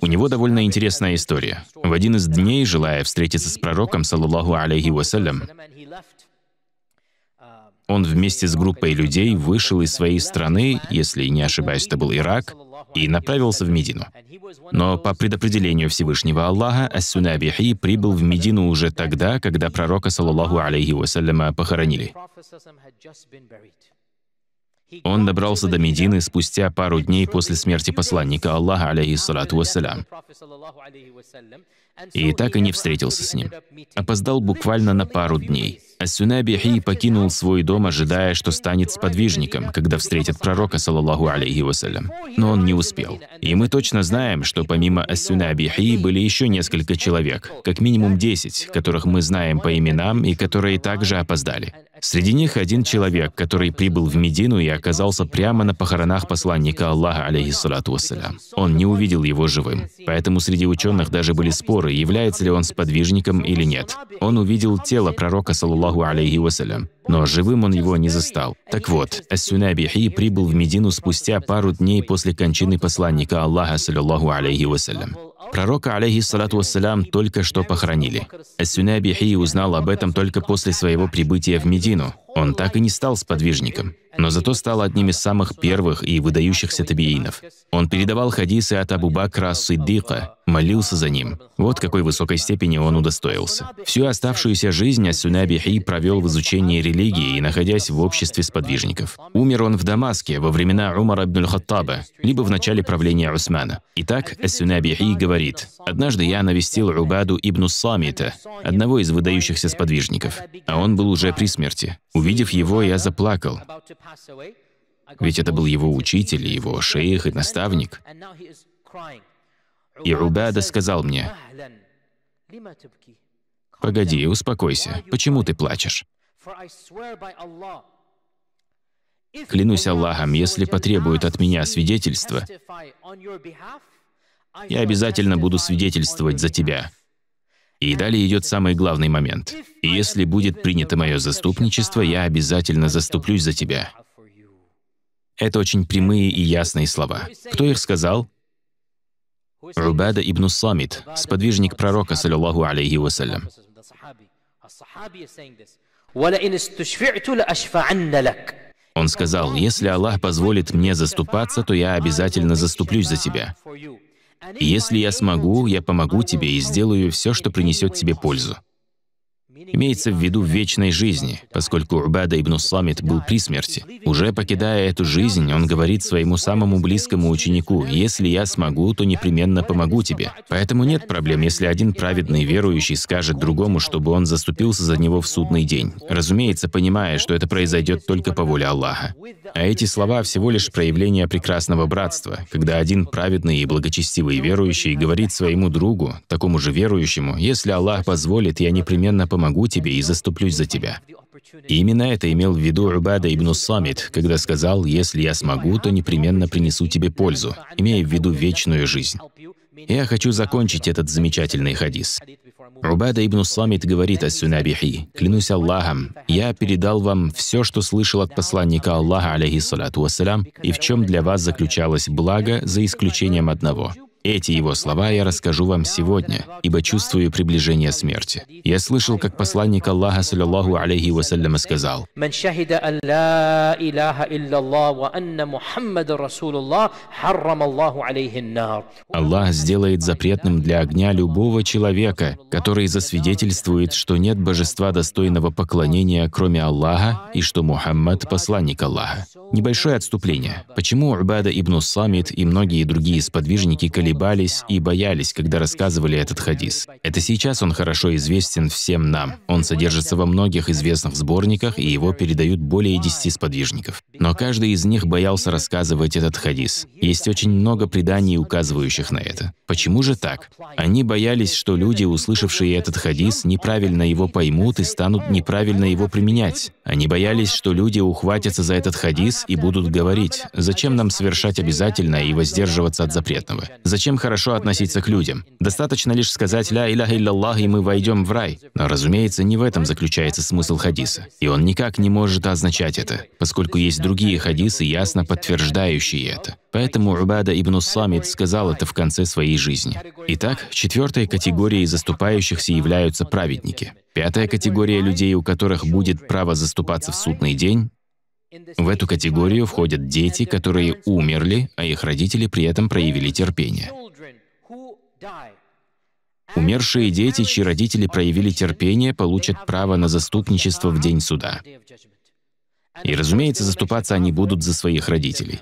у него довольно интересная история. В один из дней, желая встретиться с пророком, саллаллаху алейхи вассалям, он вместе с группой людей вышел из своей страны, если не ошибаюсь, это был Ирак, и направился в Медину. Но по предопределению Всевышнего Аллаха, Ас-Сунабихи прибыл в Медину уже тогда, когда пророка, саллаллаху алейхи вассаляма, похоронили. Он добрался до Медины спустя пару дней после смерти посланника Аллаха, алейхиссалату вассалям. И так и не встретился с ним. Опоздал буквально на пару дней. Ас-Сунабихи покинул свой дом, ожидая, что станет сподвижником, когда встретит пророка, саллаллаху алейхи вассалям. Но он не успел. И мы точно знаем, что помимо Ас-Сунабихи были еще несколько человек, как минимум десять, которых мы знаем по именам и которые также опоздали. Среди них один человек, который прибыл в Медину и оказался прямо на похоронах посланника Аллаха, алейхиссалату вассалям. Он не увидел его живым. Поэтому среди ученых даже были споры, является ли он сподвижником или нет. Он увидел тело пророка, саллаху алейхи вассалям, но живым он его не застал. Так вот, Ас-Сунабихи прибыл в Медину спустя пару дней после кончины посланника Аллаха, саллиллаху алейхи вассалям. Пророка, алейхиссалату вассалям, только что похоронили. Эссюне Хи узнал об этом только после своего прибытия в Медину. Он так и не стал сподвижником, но зато стал одним из самых первых и выдающихся табиинов. Он передавал хадисы от Абу Бакра Сиддика, молился за ним. Вот какой высокой степени он удостоился. Всю оставшуюся жизнь Ас-Сунабихи провел в изучении религии и находясь в обществе сподвижников. Умер он в Дамаске во времена Умара ибн Хаттаба, либо в начале правления Усмана. Итак, Ас-Сунабихи говорит, «Однажды я навестил Рубаду ибн Самита, одного из выдающихся сподвижников, а он был уже при смерти. Увидев его, я заплакал. Ведь это был его учитель, его шейх и наставник. Uh, и Рубада сказал мне, «Погоди, успокойся. Почему ты плачешь?» Клянусь Аллахом, если потребуют от меня свидетельства, я обязательно буду свидетельствовать за тебя. И далее идет самый главный момент. «Если будет принято мое заступничество, я обязательно заступлюсь за тебя». Это очень прямые и ясные слова. Кто их сказал? Рубада ибн Самит, сподвижник пророка, саллиллаху алейхи вассалям. Он сказал, «Если Аллах позволит мне заступаться, то я обязательно заступлюсь за тебя». Если я смогу, я помогу тебе и сделаю все, что принесет тебе пользу имеется в виду вечной жизни, поскольку Убада ибн Самит был при смерти. Уже покидая эту жизнь, он говорит своему самому близкому ученику, «Если я смогу, то непременно помогу тебе». Поэтому нет проблем, если один праведный верующий скажет другому, чтобы он заступился за него в судный день, разумеется, понимая, что это произойдет только по воле Аллаха. А эти слова всего лишь проявление прекрасного братства, когда один праведный и благочестивый верующий говорит своему другу, такому же верующему, «Если Аллах позволит, я непременно помогу помогу тебе и заступлюсь за тебя». И именно это имел в виду Убада ибн Самит, когда сказал, «Если я смогу, то непременно принесу тебе пользу», имея в виду вечную жизнь. Я хочу закончить этот замечательный хадис. Убада ибн Самит говорит о Сунабихи, «Клянусь Аллахом, я передал вам все, что слышал от посланника Аллаха, алейхиссалату вассалям, и в чем для вас заключалось благо, за исключением одного — эти его слова я расскажу вам сегодня, ибо чувствую приближение смерти. Я слышал, как посланник Аллаха, саллиллаху алейхи вассаляма, сказал, Аллах сделает запретным для огня любого человека, который засвидетельствует, что нет божества достойного поклонения, кроме Аллаха, и что Мухаммад – посланник Аллаха. Небольшое отступление. Почему Убада ибн Самит и многие другие сподвижники колебались колебались и боялись, когда рассказывали этот хадис. Это сейчас он хорошо известен всем нам. Он содержится во многих известных сборниках, и его передают более десяти сподвижников. Но каждый из них боялся рассказывать этот хадис. Есть очень много преданий, указывающих на это. Почему же так? Они боялись, что люди, услышавшие этот хадис, неправильно его поймут и станут неправильно его применять. Они боялись, что люди ухватятся за этот хадис и будут говорить, зачем нам совершать обязательное и воздерживаться от запретного? Зачем Зачем хорошо относиться к людям? Достаточно лишь сказать «Ля иляха илляллах», и мы войдем в рай. Но, разумеется, не в этом заключается смысл хадиса. И он никак не может означать это, поскольку есть другие хадисы, ясно подтверждающие это. Поэтому Убада ибн Самид сказал это в конце своей жизни. Итак, четвертой категорией заступающихся являются праведники. Пятая категория людей, у которых будет право заступаться в судный день, в эту категорию входят дети, которые умерли, а их родители при этом проявили терпение. Умершие дети, чьи родители проявили терпение, получат право на заступничество в день суда. И, разумеется, заступаться они будут за своих родителей.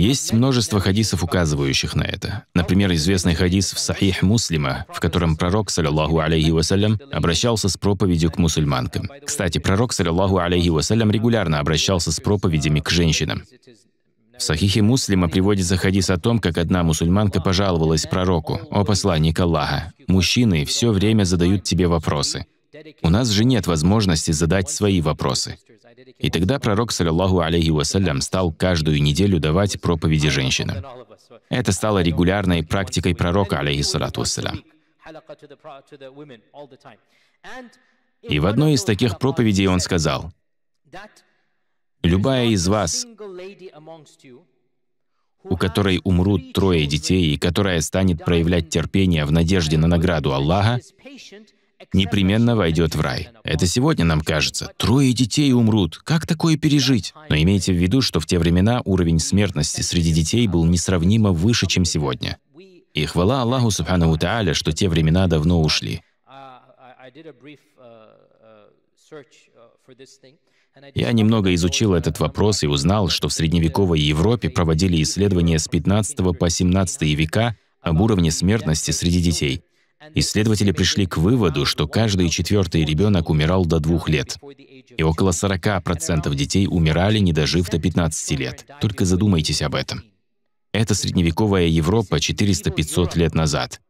Есть множество хадисов, указывающих на это. Например, известный хадис в Сахих Муслима, в котором пророк, саллиллаху алейхи вассалям, обращался с проповедью к мусульманкам. Кстати, пророк, саллиллаху алейхи вассалям, регулярно обращался с проповедями к женщинам. В Сахихе Муслима приводится хадис о том, как одна мусульманка пожаловалась пророку, «О посланник Аллаха, мужчины все время задают тебе вопросы. У нас же нет возможности задать свои вопросы. И тогда пророк, саллиллаху алейхи вассалям, стал каждую неделю давать проповеди женщинам. Это стало регулярной практикой пророка, алейхиссалату вассалям. И в одной из таких проповедей он сказал, «Любая из вас, у которой умрут трое детей и которая станет проявлять терпение в надежде на награду Аллаха, непременно войдет в рай. Это сегодня нам кажется. Трое детей умрут. Как такое пережить? Но имейте в виду, что в те времена уровень смертности среди детей был несравнимо выше, чем сегодня. И хвала Аллаху Субхану Тааля, что те времена давно ушли. Я немного изучил этот вопрос и узнал, что в средневековой Европе проводили исследования с 15 по 17 века об уровне смертности среди детей. Исследователи пришли к выводу, что каждый четвертый ребенок умирал до двух лет, и около 40% детей умирали, не дожив до 15 лет. Только задумайтесь об этом. Это средневековая Европа 400-500 лет назад.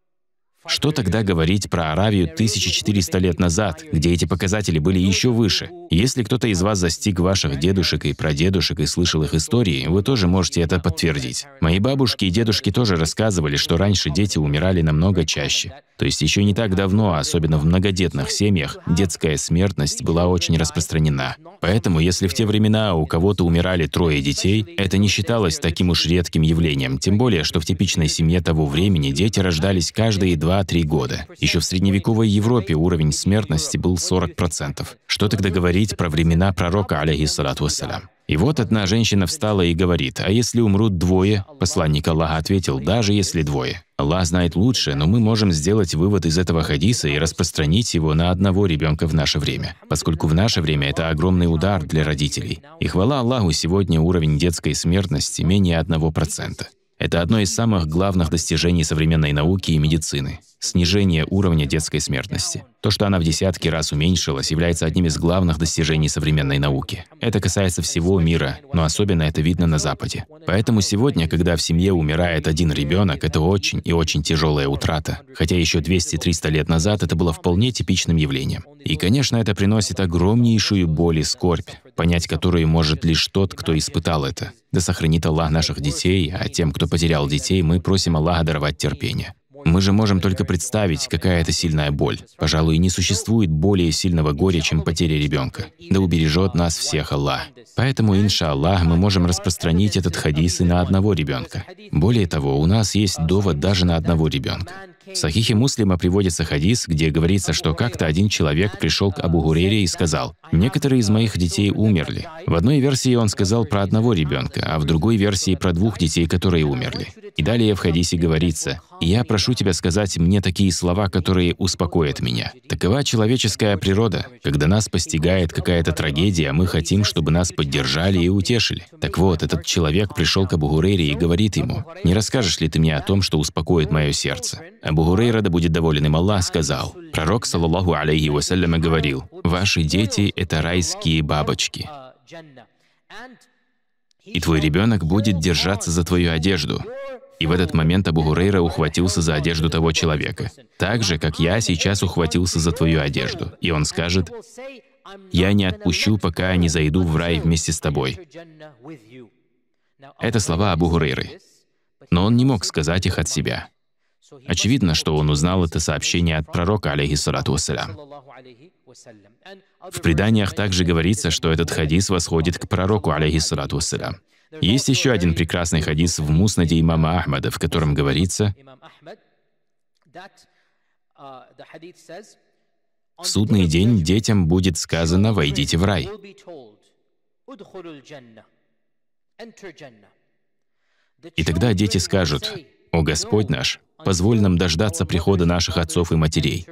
Что тогда говорить про Аравию 1400 лет назад, где эти показатели были еще выше? Если кто-то из вас застиг ваших дедушек и прадедушек и слышал их истории, вы тоже можете это подтвердить. Мои бабушки и дедушки тоже рассказывали, что раньше дети умирали намного чаще. То есть еще не так давно, особенно в многодетных семьях, детская смертность была очень распространена. Поэтому, если в те времена у кого-то умирали трое детей, это не считалось таким уж редким явлением, тем более, что в типичной семье того времени дети рождались каждые 2-3 года. Еще в средневековой Европе уровень смертности был 40%. Что тогда говорить про времена пророка, алейхиссалату вассалям? И вот одна женщина встала и говорит, «А если умрут двое?» Посланник Аллаха ответил, «Даже если двое». Аллах знает лучше, но мы можем сделать вывод из этого хадиса и распространить его на одного ребенка в наше время, поскольку в наше время это огромный удар для родителей. И хвала Аллаху, сегодня уровень детской смертности менее 1%. Это одно из самых главных достижений современной науки и медицины – снижение уровня детской смертности. То, что она в десятки раз уменьшилась, является одним из главных достижений современной науки. Это касается всего мира, но особенно это видно на Западе. Поэтому сегодня, когда в семье умирает один ребенок, это очень и очень тяжелая утрата. Хотя еще 200-300 лет назад это было вполне типичным явлением. И, конечно, это приносит огромнейшую боль и скорбь, понять которую может лишь тот, кто испытал это. Да сохранит Аллах наших детей, а тем, кто потерял детей, мы просим Аллаха даровать терпение. Мы же можем только представить, какая это сильная боль. Пожалуй, не существует более сильного горя, чем потеря ребенка. Да убережет нас всех Аллах. Поэтому, инша Аллах, мы можем распространить этот хадис и на одного ребенка. Более того, у нас есть довод даже на одного ребенка. В Сахихе Муслима приводится хадис, где говорится, что как-то один человек пришел к Абу Гурере и сказал, «Некоторые из моих детей умерли». В одной версии он сказал про одного ребенка, а в другой версии про двух детей, которые умерли. И далее в хадисе говорится, «Я прошу тебя сказать мне такие слова, которые успокоят меня». Такова человеческая природа. Когда нас постигает какая-то трагедия, мы хотим, чтобы нас поддержали и утешили. Так вот, этот человек пришел к Абу Гурере и говорит ему, «Не расскажешь ли ты мне о том, что успокоит мое сердце?» Абу Гурейра, да будет доволен им Аллах, сказал, пророк, саллаллаху алейхи вассаляма, говорил, «Ваши дети — это райские бабочки». И твой ребенок будет держаться за твою одежду. И в этот момент Абу Гурейра ухватился за одежду того человека. Так же, как я сейчас ухватился за твою одежду. И он скажет, «Я не отпущу, пока я не зайду в рай вместе с тобой». Это слова Абу Гурейры. Но он не мог сказать их от себя. Очевидно, что он узнал это сообщение от пророка, алейхиссалату вассалям. В преданиях также говорится, что этот хадис восходит к пророку, алейхиссалату вассалям. Есть еще один прекрасный хадис в Муснаде имама Ахмада, в котором говорится, «В судный день детям будет сказано «Войдите в рай». И тогда дети скажут, «О Господь наш, позволь нам дождаться прихода наших отцов и матерей».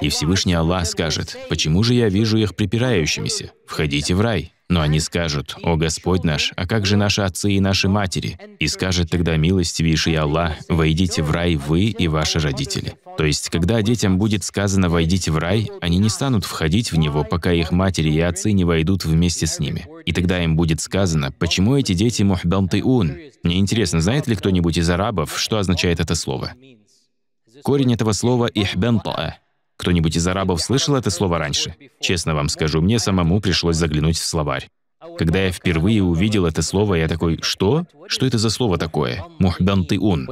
И Всевышний Аллах скажет, «Почему же я вижу их припирающимися? Входите в рай». Но они скажут, «О Господь наш, а как же наши отцы и наши матери?» И скажет тогда милостивейший Аллах, «Войдите в рай вы и ваши родители». То есть, когда детям будет сказано «войдите в рай», они не станут входить в него, пока их матери и отцы не войдут вместе с ними. И тогда им будет сказано, почему эти дети мухбалтыун? Мне интересно, знает ли кто-нибудь из арабов, что означает это слово? Корень этого слова «ихбентаа» Кто-нибудь из арабов слышал это слово раньше? Честно вам скажу, мне самому пришлось заглянуть в словарь. Когда я впервые увидел это слово, я такой, что? Что это за слово такое? Мухдантиун.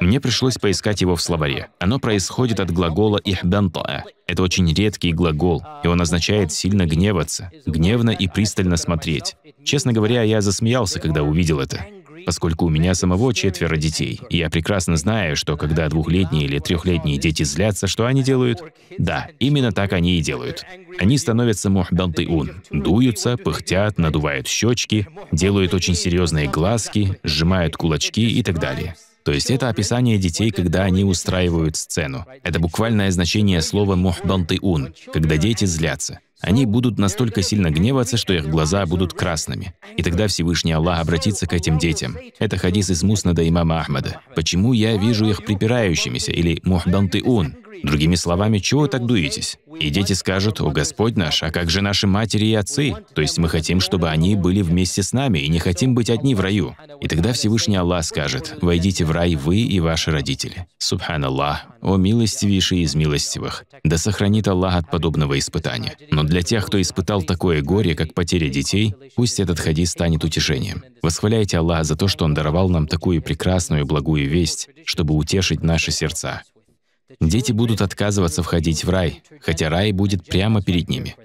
Мне пришлось поискать его в словаре. Оно происходит от глагола «ихдантая». Это очень редкий глагол, и он означает «сильно гневаться», «гневно и пристально смотреть». Честно говоря, я засмеялся, когда увидел это поскольку у меня самого четверо детей. И я прекрасно знаю, что когда двухлетние или трехлетние дети злятся, что они делают? Да, именно так они и делают. Они становятся мухбантыун, дуются, пыхтят, надувают щечки, делают очень серьезные глазки, сжимают кулачки и так далее. То есть это описание детей, когда они устраивают сцену. Это буквальное значение слова «мухбантыун», когда дети злятся. Они будут настолько сильно гневаться, что их глаза будут красными. И тогда Всевышний Аллах обратится к этим детям. Это хадис из Муснада имама Ахмада. «Почему я вижу их припирающимися» или Ун? Другими словами, чего вы так дуетесь? И дети скажут, «О, Господь наш, а как же наши матери и отцы?» То есть мы хотим, чтобы они были вместе с нами и не хотим быть одни в раю. И тогда Всевышний Аллах скажет, «Войдите в рай вы и ваши родители». Субханаллах, о милостивейший из милостивых, да сохранит Аллах от подобного испытания. Но для тех, кто испытал такое горе, как потеря детей, пусть этот хадис станет утешением. Восхваляйте Аллаха за то, что Он даровал нам такую прекрасную и благую весть, чтобы утешить наши сердца. Дети будут отказываться входить в рай, хотя рай будет прямо перед ними.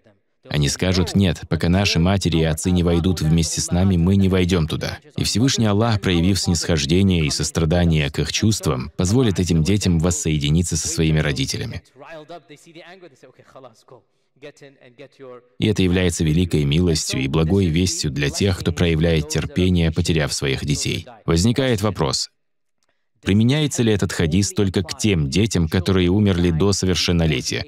Они скажут, нет, пока наши матери и отцы не войдут вместе с нами, мы не войдем туда. И Всевышний Аллах, проявив снисхождение и сострадание к их чувствам, позволит этим детям воссоединиться со своими родителями. И это является великой милостью и благой вестью для тех, кто проявляет терпение, потеряв своих детей. Возникает вопрос, Применяется ли этот хадис только к тем детям, которые умерли до совершеннолетия?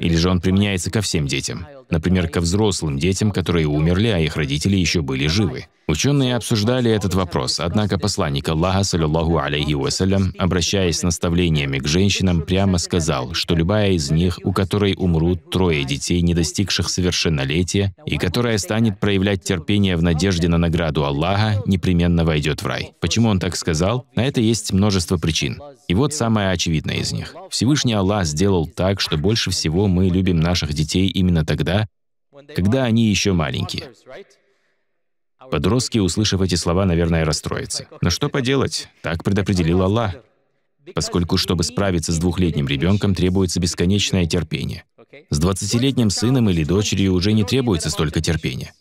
Или же он применяется ко всем детям? например, ко взрослым детям, которые умерли, а их родители еще были живы. Ученые обсуждали этот вопрос, однако посланник Аллаха, саллиллаху алейхи вассалям, обращаясь с наставлениями к женщинам, прямо сказал, что любая из них, у которой умрут трое детей, не достигших совершеннолетия, и которая станет проявлять терпение в надежде на награду Аллаха, непременно войдет в рай. Почему он так сказал? На это есть множество причин. И вот самая очевидная из них. Всевышний Аллах сделал так, что больше всего мы любим наших детей именно тогда, когда они еще маленькие. Подростки, услышав эти слова, наверное, расстроятся. Но что поделать? Так предопределил Аллах. Поскольку, чтобы справиться с двухлетним ребенком, требуется бесконечное терпение. С двадцатилетним сыном или дочерью уже не требуется столько терпения.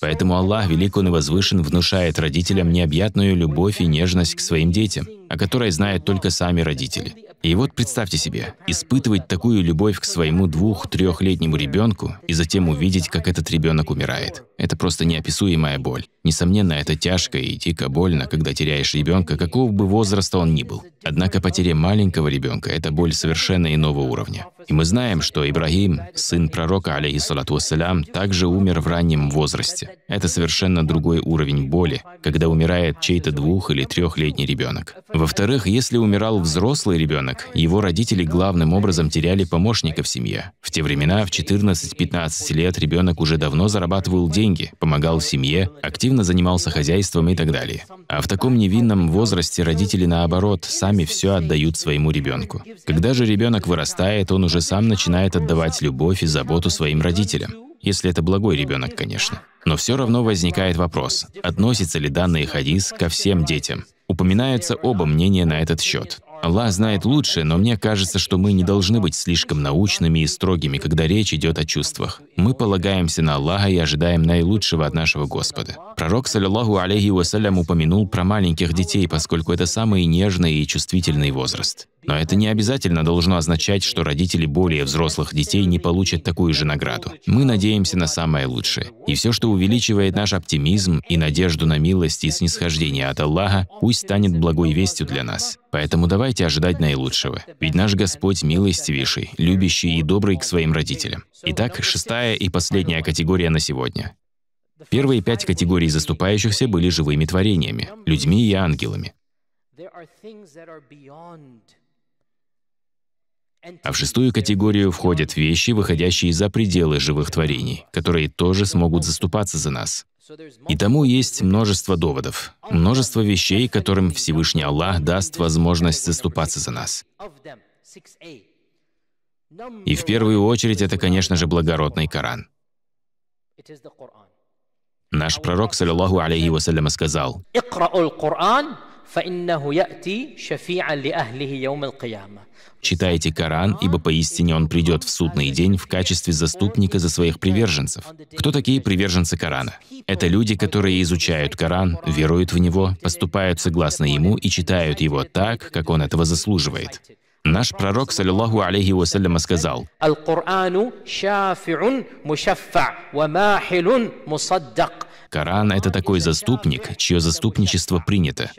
Поэтому Аллах, Велик Он и Возвышен, внушает родителям необъятную любовь и нежность к своим детям о которой знают только сами родители. И вот представьте себе, испытывать такую любовь к своему двух-трехлетнему ребенку и затем увидеть, как этот ребенок умирает. Это просто неописуемая боль. Несомненно, это тяжко и дико больно, когда теряешь ребенка, какого бы возраста он ни был. Однако потеря маленького ребенка – это боль совершенно иного уровня. И мы знаем, что Ибрагим, сын пророка, алейхиссалату вассалям, также умер в раннем возрасте. Это совершенно другой уровень боли, когда умирает чей-то двух- или трехлетний ребенок. Во-вторых, если умирал взрослый ребенок, его родители главным образом теряли помощника в семье. В те времена, в 14-15 лет, ребенок уже давно зарабатывал деньги, помогал семье, активно занимался хозяйством и так далее. А в таком невинном возрасте родители, наоборот, сами все отдают своему ребенку. Когда же ребенок вырастает, он уже сам начинает отдавать любовь и заботу своим родителям. Если это благой ребенок, конечно. Но все равно возникает вопрос, относится ли данный хадис ко всем детям. Упоминаются оба мнения на этот счет. Аллах знает лучше, но мне кажется, что мы не должны быть слишком научными и строгими, когда речь идет о чувствах. Мы полагаемся на Аллаха и ожидаем наилучшего от нашего Господа. Пророк, саллиллаху алейхи вассалям, упомянул про маленьких детей, поскольку это самый нежный и чувствительный возраст. Но это не обязательно должно означать, что родители более взрослых детей не получат такую же награду. Мы надеемся на самое лучшее. И все, что увеличивает наш оптимизм и надежду на милость и снисхождение от Аллаха, пусть станет благой вестью для нас. Поэтому давайте ожидать наилучшего. Ведь наш Господь милостивейший, любящий и добрый к своим родителям. Итак, шестая и последняя категория на сегодня. Первые пять категорий заступающихся были живыми творениями, людьми и ангелами. А в шестую категорию входят вещи, выходящие за пределы живых творений, которые тоже смогут заступаться за нас. И тому есть множество доводов, множество вещей, которым Всевышний Аллах даст возможность заступаться за нас. И в первую очередь это, конечно же, благородный Коран. Наш пророк, саллиллаху алейхи вассаляма, сказал, Читайте Коран, ибо поистине он придет в судный день в качестве заступника за своих приверженцев. Кто такие приверженцы Корана? Это люди, которые изучают Коран, веруют в него, поступают согласно ему и читают его так, как он этого заслуживает. Наш пророк, саллиллаху алейхи вассаляма, сказал, «Аль-Корану шафи'ун мушаффа, ва махилун мусаддак». Коран – это такой заступник, чье заступничество принято.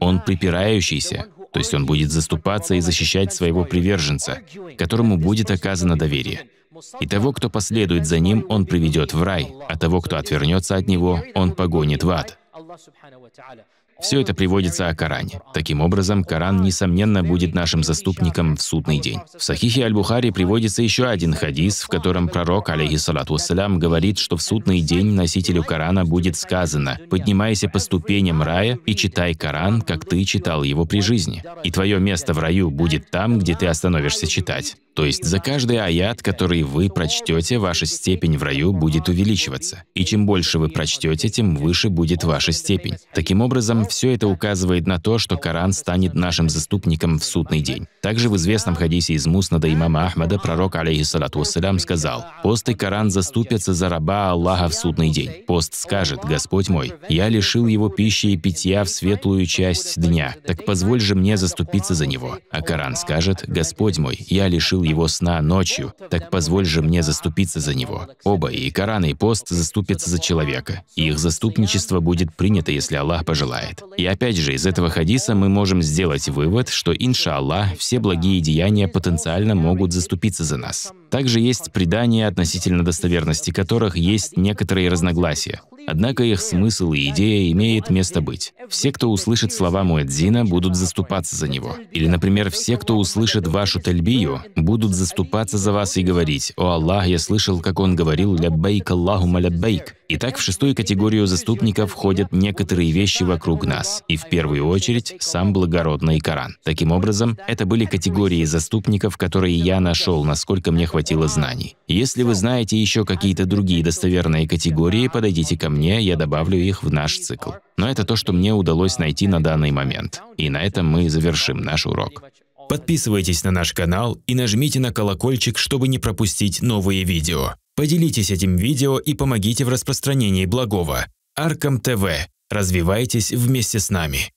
Он припирающийся, то есть он будет заступаться и защищать своего приверженца, которому будет оказано доверие. И того, кто последует за ним, он приведет в рай, а того, кто отвернется от него, он погонит в ад. Все это приводится о Коране. Таким образом, Коран, несомненно, будет нашим заступником в судный день. В Сахихе Аль-Бухари приводится еще один хадис, в котором пророк, алейхиссалату вассалям, говорит, что в судный день носителю Корана будет сказано «Поднимайся по ступеням рая и читай Коран, как ты читал его при жизни, и твое место в раю будет там, где ты остановишься читать». То есть за каждый аят, который вы прочтете, ваша степень в раю будет увеличиваться. И чем больше вы прочтете, тем выше будет ваша степень. Таким образом, все это указывает на то, что Коран станет нашим заступником в судный день. Также в известном хадисе из Муснада имама Ахмада пророк, алейхиссалату вассалям, сказал, «Пост и Коран заступятся за раба Аллаха в судный день. Пост скажет, Господь мой, я лишил его пищи и питья в светлую часть дня, так позволь же мне заступиться за него. А Коран скажет, Господь мой, я лишил его сна ночью, так позволь же мне заступиться за него. Оба, и Коран, и пост заступятся за человека. И их заступничество будет принято, если Аллах пожелает. И опять же, из этого хадиса мы можем сделать вывод, что, иншаллах, все благие деяния потенциально могут заступиться за нас. Также есть предания относительно достоверности которых есть некоторые разногласия. Однако их смысл и идея имеет место быть. Все, кто услышит слова Муэдзина, будут заступаться за него. Или, например, все, кто услышит вашу тальбию, будут заступаться за вас и говорить «О Аллах, я слышал, как он говорил «Ляббайк Аллахума ляббайк». Итак, в шестую категорию заступников входят некоторые вещи вокруг нас, и в первую очередь сам благородный Коран. Таким образом, это были категории заступников, которые я нашел, насколько мне хватило хватило знаний. Если вы знаете еще какие-то другие достоверные категории, подойдите ко мне, я добавлю их в наш цикл. Но это то, что мне удалось найти на данный момент. И на этом мы завершим наш урок. Подписывайтесь на наш канал и нажмите на колокольчик, чтобы не пропустить новые видео. Поделитесь этим видео и помогите в распространении благого. Аркам ТВ. Развивайтесь вместе с нами.